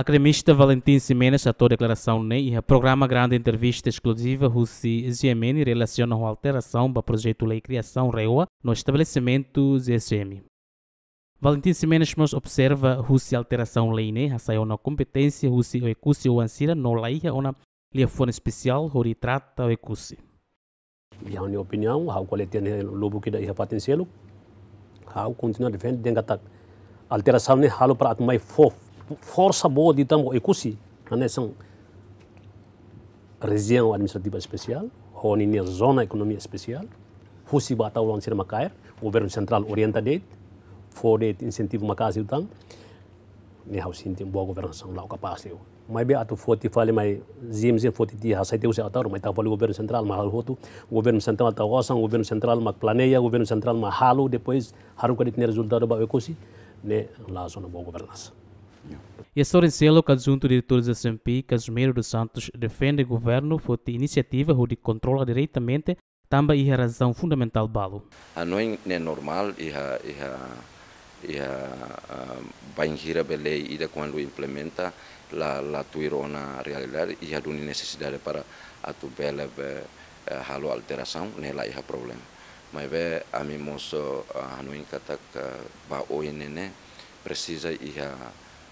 A cremista Valentim Simenes atou declaração né, e a Programa grande entrevista exclusiva Russi Ziemeni relacionam a alteração do projeto Lei Criação REUA no estabelecimento ZSM. Valentim Simenes mas observa Russi alteração lei NEI, né, saiu na competência Russi o ECUSI ou ANSIRA no lei ou na telefone especial ou retrata o ECUSI. Minha opinião, a qualidade do lobo que dá potencial, a continuar defendendo a alteração NEI, né, para a mais fofo força boa de Tambo e Cusi, a né, nessa região administrativa especial, ou zona economia especial, Fusi batau lawan sir makair, governo central orienta date, for date incentivo makasi utang, ni né, hau sintim boa governação lá o capaz eu. Mas bem, ato forte fale mas zim zim forte dia sai teu se mas tá fale governo central mas hal hoto, governo central tá o governo central mak planeia, governo central mas halo depois haru de ne resultado ba ekosi, ne né, lá zona boa governação. E a Sorencelo, que adjunto diretor da SMP, Casimiro dos Santos, defende o governo por iniciativa onde controla diretamente também é a razão fundamental balo. A ah, é não é normal é e a, e a, e a, banheira e quando implementa la la tuirona realidade e a duni necessidade para a tu bela eh, halo alteração nela e a problema. Mas ve a mim moço ah, ah, a não encatar ba o precisa e a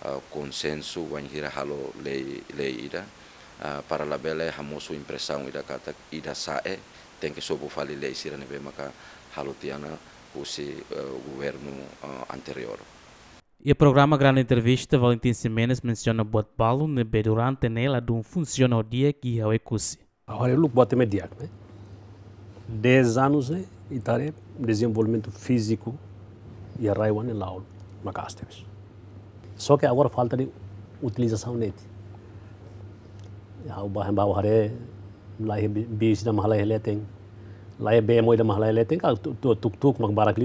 ah, consenso wanhira halo lei lei ida ah, para la bele hamosu impressão ida kata ida sae tem que sobo fali lei sira nebe maka halo tiana kusi eh, governo eh, anterior E o programa Grande Entrevista, Valentim Simenes menciona bot balo nebe durante nela de um funciona o dia que é o ecusi. Agora eu bote imediato, né? 10 anos né? e tare desenvolvimento físico e a raiva na aula, mas só que agora falta de utilização nele. Ah, o barra barra hare, lá é bis da mahala ele lá é bem da mahala ele tem, tu tuk tu como é barak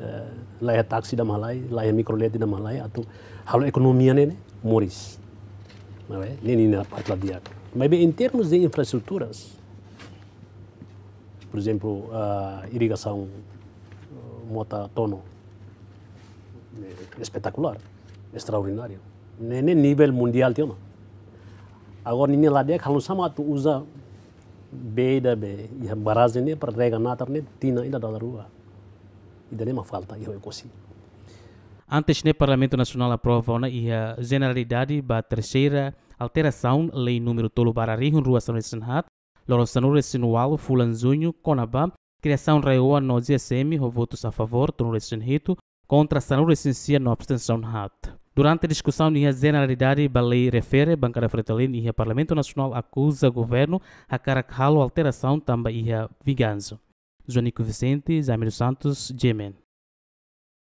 é, lá é táxi da mahala, lá é micro led da mahala, atu halo economia né, né? moris. Não é? Nem na parte lá diaco. Mas em termos de infraestruturas, por exemplo, a irrigação mota tono é espetacular extraordinário. Nem, nível mundial tem Agora, ninguém lá dentro, não sabe tu usa beira be ia barazi ne para rega natar ne tina ainda da rua ida ne uma falta ia ecosi antes ne parlamento nacional aprova na a generalidade ba terceira alteração lei número tolo para rihun rua são senhat loro sanure sinual fulanzunho conaba criação Raioa no GSM votos a favor tonu resinhito contra sanure sincia no abstenção hat Durante a discussão de generalidade, Balei refere Banca da Fretalin e o Parlamento Nacional acusa o governo a caracal alteração também e a vingança. Jônico Vicente, Zamiro Santos, Jemen.